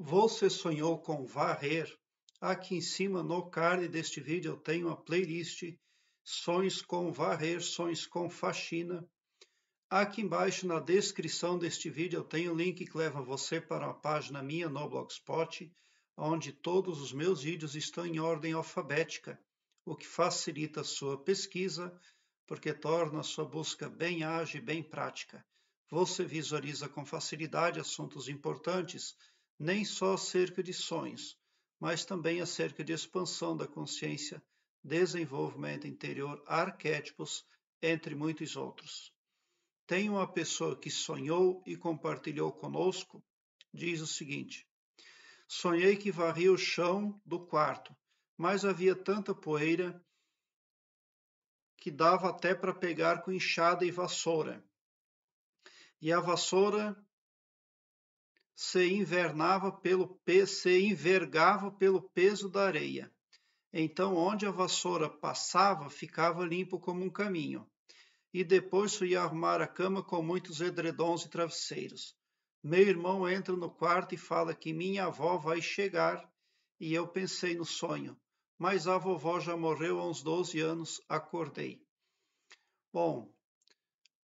Você sonhou com varrer? Aqui em cima, no card deste vídeo, eu tenho a playlist Sonhos com varrer, sonhos com faxina. Aqui embaixo, na descrição deste vídeo, eu tenho o link que leva você para a página minha no Blogspot, onde todos os meus vídeos estão em ordem alfabética, o que facilita a sua pesquisa, porque torna a sua busca bem ágil e bem prática. Você visualiza com facilidade assuntos importantes, nem só acerca de sonhos, mas também acerca de expansão da consciência, desenvolvimento interior, arquétipos, entre muitos outros. Tem uma pessoa que sonhou e compartilhou conosco, diz o seguinte: Sonhei que varria o chão do quarto, mas havia tanta poeira que dava até para pegar com enxada e vassoura. E a vassoura se invernava pelo se envergava pelo peso da areia. Então, onde a vassoura passava, ficava limpo como um caminho. E depois fui arrumar a cama com muitos edredons e travesseiros. Meu irmão entra no quarto e fala que minha avó vai chegar, e eu pensei no sonho. Mas a vovó já morreu há uns 12 anos, acordei. Bom,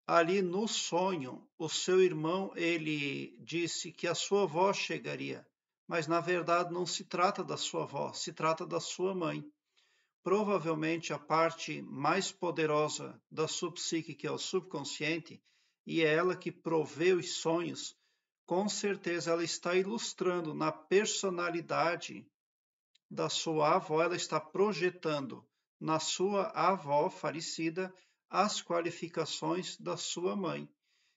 ali no sonho, o seu irmão ele disse que a sua avó chegaria, mas na verdade não se trata da sua avó, se trata da sua mãe. Provavelmente a parte mais poderosa da subpsique, que é o subconsciente, e é ela que provê os sonhos, com certeza ela está ilustrando na personalidade da sua avó, ela está projetando na sua avó falecida as qualificações da sua mãe.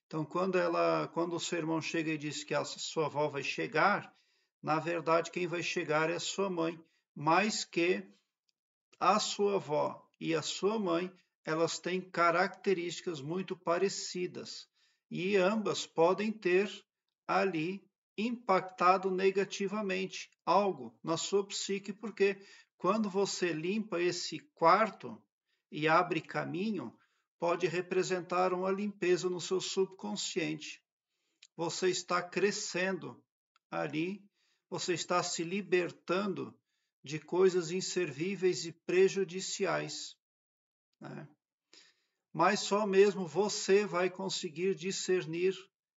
Então, quando, ela, quando o seu irmão chega e diz que a sua avó vai chegar, na verdade, quem vai chegar é a sua mãe, Mais que a sua avó e a sua mãe, elas têm características muito parecidas e ambas podem ter ali impactado negativamente algo na sua psique, porque quando você limpa esse quarto e abre caminho, pode representar uma limpeza no seu subconsciente. Você está crescendo ali, você está se libertando de coisas inservíveis e prejudiciais. Né? Mas só mesmo você vai conseguir discernir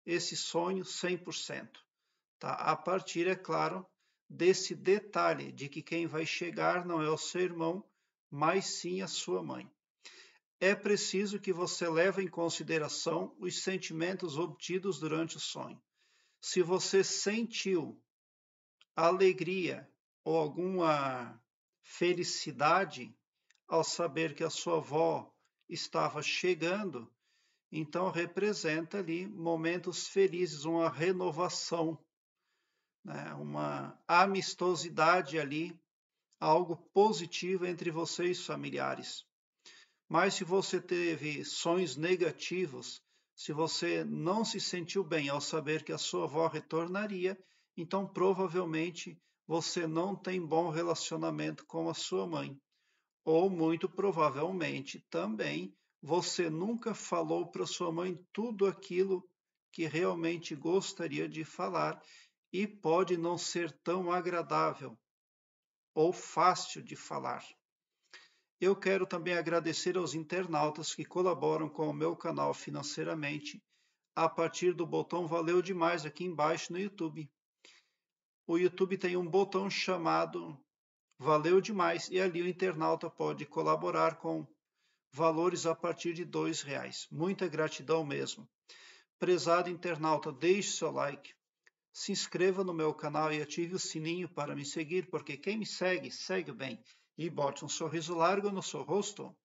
esse sonho 100%. Tá? A partir, é claro, desse detalhe de que quem vai chegar não é o seu irmão, mas sim a sua mãe é preciso que você leve em consideração os sentimentos obtidos durante o sonho. Se você sentiu alegria ou alguma felicidade ao saber que a sua avó estava chegando, então representa ali momentos felizes, uma renovação, né? uma amistosidade ali, algo positivo entre vocês familiares. Mas se você teve sonhos negativos, se você não se sentiu bem ao saber que a sua avó retornaria, então provavelmente você não tem bom relacionamento com a sua mãe. Ou muito provavelmente também você nunca falou para sua mãe tudo aquilo que realmente gostaria de falar e pode não ser tão agradável ou fácil de falar. Eu quero também agradecer aos internautas que colaboram com o meu canal financeiramente a partir do botão Valeu Demais aqui embaixo no YouTube. O YouTube tem um botão chamado Valeu Demais e ali o internauta pode colaborar com valores a partir de R$ reais. Muita gratidão mesmo. Prezado internauta, deixe seu like, se inscreva no meu canal e ative o sininho para me seguir, porque quem me segue, segue bem e bote um sorriso largo no seu rosto,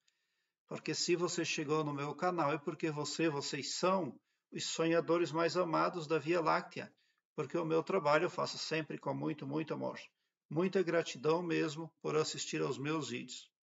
porque se você chegou no meu canal é porque você, vocês são os sonhadores mais amados da Via Láctea, porque o meu trabalho eu faço sempre com muito, muito amor. Muita gratidão mesmo por assistir aos meus vídeos.